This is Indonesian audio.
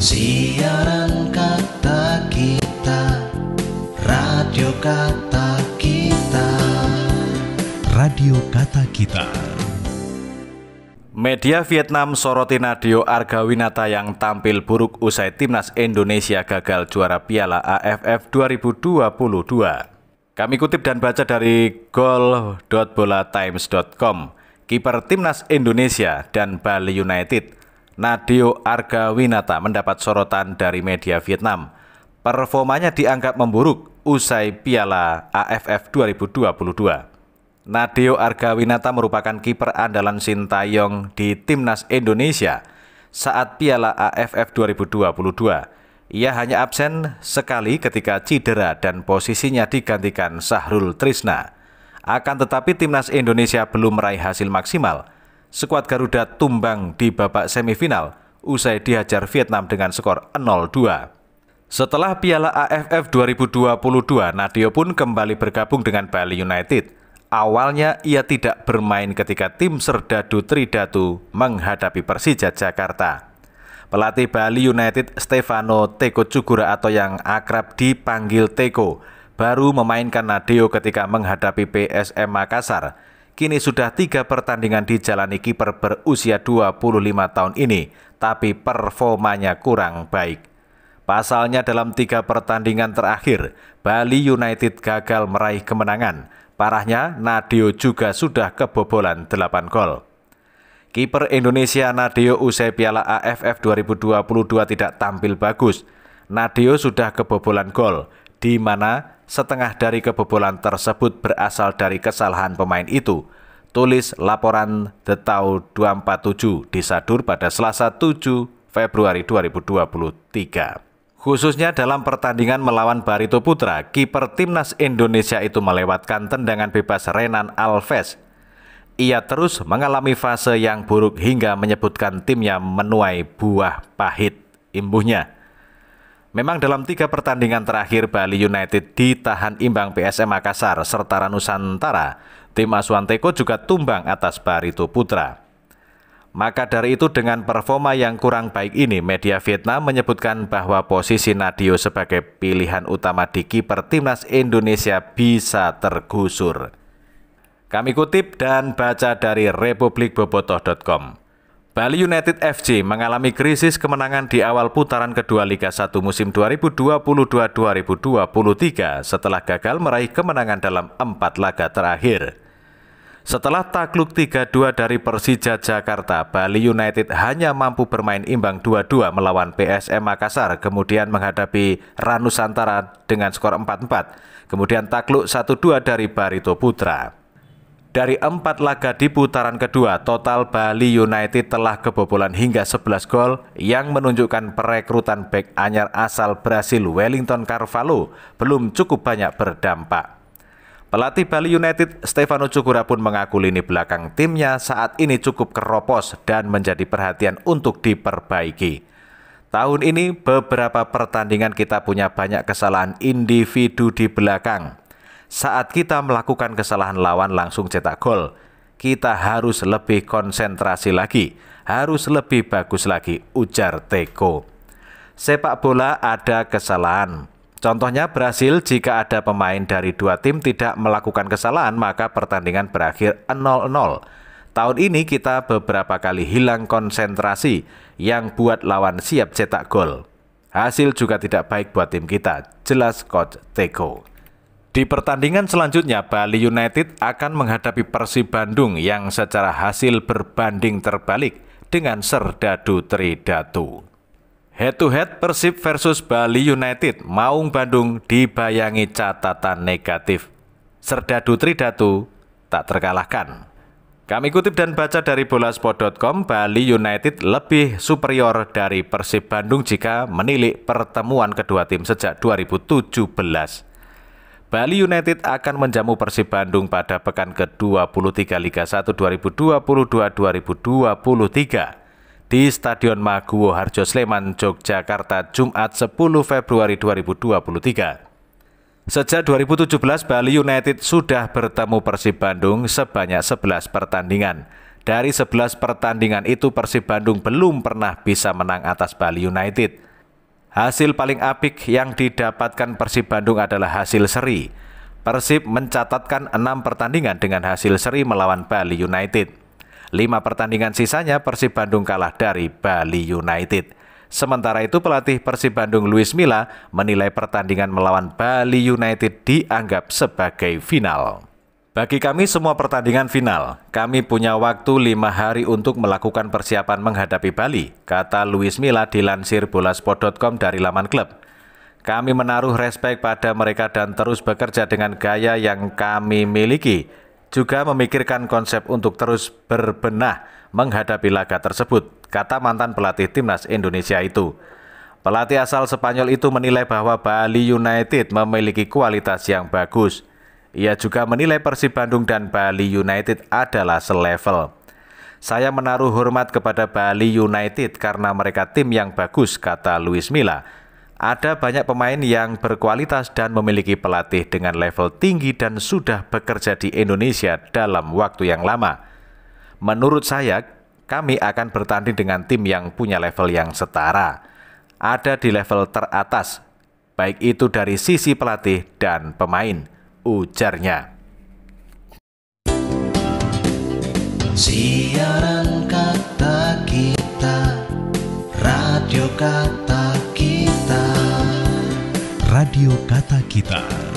Siaran kata kita Radio kata kita Radio kata kita Media Vietnam soroti Nadio Argawinata yang tampil buruk usai timnas Indonesia gagal juara Piala AFF 2022. Kami kutip dan baca dari gol.bolatimes.com. Kiper timnas Indonesia dan Bali United Nadeo Winata mendapat sorotan dari media Vietnam. Performanya dianggap memburuk usai Piala AFF 2022. Nadeo Winata merupakan kiper andalan Sintayong di timnas Indonesia saat Piala AFF 2022. Ia hanya absen sekali ketika cedera dan posisinya digantikan Sahrul Trisna. Akan tetapi timnas Indonesia belum meraih hasil maksimal skuad Garuda tumbang di babak semifinal usai dihajar Vietnam dengan skor 0-2. Setelah Piala AFF 2022, Nadio pun kembali bergabung dengan Bali United. Awalnya ia tidak bermain ketika tim Serdadu Tridatu menghadapi Persija Jakarta. Pelatih Bali United Stefano Teko Cugura atau yang akrab dipanggil Teko baru memainkan Nadio ketika menghadapi PSM Makassar Kini sudah tiga pertandingan dijalani kiper berusia 25 tahun ini, tapi performanya kurang baik. Pasalnya dalam tiga pertandingan terakhir, Bali United gagal meraih kemenangan. Parahnya, Nadio juga sudah kebobolan 8 gol. Kiper Indonesia Nadio usai e Piala AFF 2022 tidak tampil bagus. Nadio sudah kebobolan gol, di mana setengah dari kebobolan tersebut berasal dari kesalahan pemain itu. Tulis laporan Detau 247 di Sadur pada Selasa 7 Februari 2023. Khususnya dalam pertandingan melawan Barito Putra, kiper timnas Indonesia itu melewatkan tendangan bebas Renan Alves. Ia terus mengalami fase yang buruk hingga menyebutkan timnya menuai buah pahit imbuhnya. Memang dalam tiga pertandingan terakhir Bali United ditahan imbang PSM Makassar serta Ranusantara, tim asuhan Teko juga tumbang atas Barito Putra. Maka dari itu dengan performa yang kurang baik ini, media Vietnam menyebutkan bahwa posisi Nadio sebagai pilihan utama di kiper timnas Indonesia bisa tergusur. Kami kutip dan baca dari republikbobotoh.com. Bali United FC mengalami krisis kemenangan di awal putaran kedua Liga 1 musim 2022-2023 setelah gagal meraih kemenangan dalam empat laga terakhir. Setelah takluk 3-2 dari Persija Jakarta, Bali United hanya mampu bermain imbang 2-2 melawan PSM Makassar, kemudian menghadapi Ranusantara dengan skor 4-4, kemudian takluk 1-2 dari Barito Putra. Dari empat laga di putaran kedua, total Bali United telah kebobolan hingga 11 gol yang menunjukkan perekrutan bek anyar asal Brasil Wellington Carvalho belum cukup banyak berdampak. Pelatih Bali United Stefano Cukura pun mengaku lini belakang timnya saat ini cukup keropos dan menjadi perhatian untuk diperbaiki. Tahun ini beberapa pertandingan kita punya banyak kesalahan individu di belakang saat kita melakukan kesalahan lawan langsung cetak gol. Kita harus lebih konsentrasi lagi, harus lebih bagus lagi, ujar Teko. Sepak bola ada kesalahan. Contohnya Brasil jika ada pemain dari dua tim tidak melakukan kesalahan maka pertandingan berakhir 0-0. Tahun ini kita beberapa kali hilang konsentrasi yang buat lawan siap cetak gol. Hasil juga tidak baik buat tim kita, jelas Coach Teko. Di pertandingan selanjutnya, Bali United akan menghadapi Persib Bandung yang secara hasil berbanding terbalik dengan Serdadu Tridatu. Head to head Persib versus Bali United, Maung Bandung dibayangi catatan negatif. Serdadu Tridatu tak terkalahkan. Kami kutip dan baca dari bolasport.com, Bali United lebih superior dari Persib Bandung jika menilik pertemuan kedua tim sejak 2017. Bali United akan menjamu Persib Bandung pada pekan ke-23 Liga 1 2022-2023 di Stadion Maguwo Harjo Sleman, Yogyakarta, Jumat 10 Februari 2023. Sejak 2017, Bali United sudah bertemu Persib Bandung sebanyak 11 pertandingan. Dari 11 pertandingan itu, Persib Bandung belum pernah bisa menang atas Bali United. Hasil paling apik yang didapatkan Persib Bandung adalah hasil seri. Persib mencatatkan enam pertandingan dengan hasil seri melawan Bali United. Lima pertandingan sisanya Persib Bandung kalah dari Bali United. Sementara itu pelatih Persib Bandung Luis Milla menilai pertandingan melawan Bali United dianggap sebagai final. Bagi kami semua pertandingan final, kami punya waktu lima hari untuk melakukan persiapan menghadapi Bali, kata Luis Mila dilansir bolasport.com dari laman klub. Kami menaruh respek pada mereka dan terus bekerja dengan gaya yang kami miliki, juga memikirkan konsep untuk terus berbenah menghadapi laga tersebut, kata mantan pelatih timnas Indonesia itu. Pelatih asal Spanyol itu menilai bahwa Bali United memiliki kualitas yang bagus – ia juga menilai Persib Bandung dan Bali United adalah selevel. Saya menaruh hormat kepada Bali United karena mereka tim yang bagus, kata Luis Milla. Ada banyak pemain yang berkualitas dan memiliki pelatih dengan level tinggi dan sudah bekerja di Indonesia dalam waktu yang lama. Menurut saya, kami akan bertanding dengan tim yang punya level yang setara. Ada di level teratas, baik itu dari sisi pelatih dan pemain ujarnya. Siaran kata kita, radio kata kita, radio kata kita.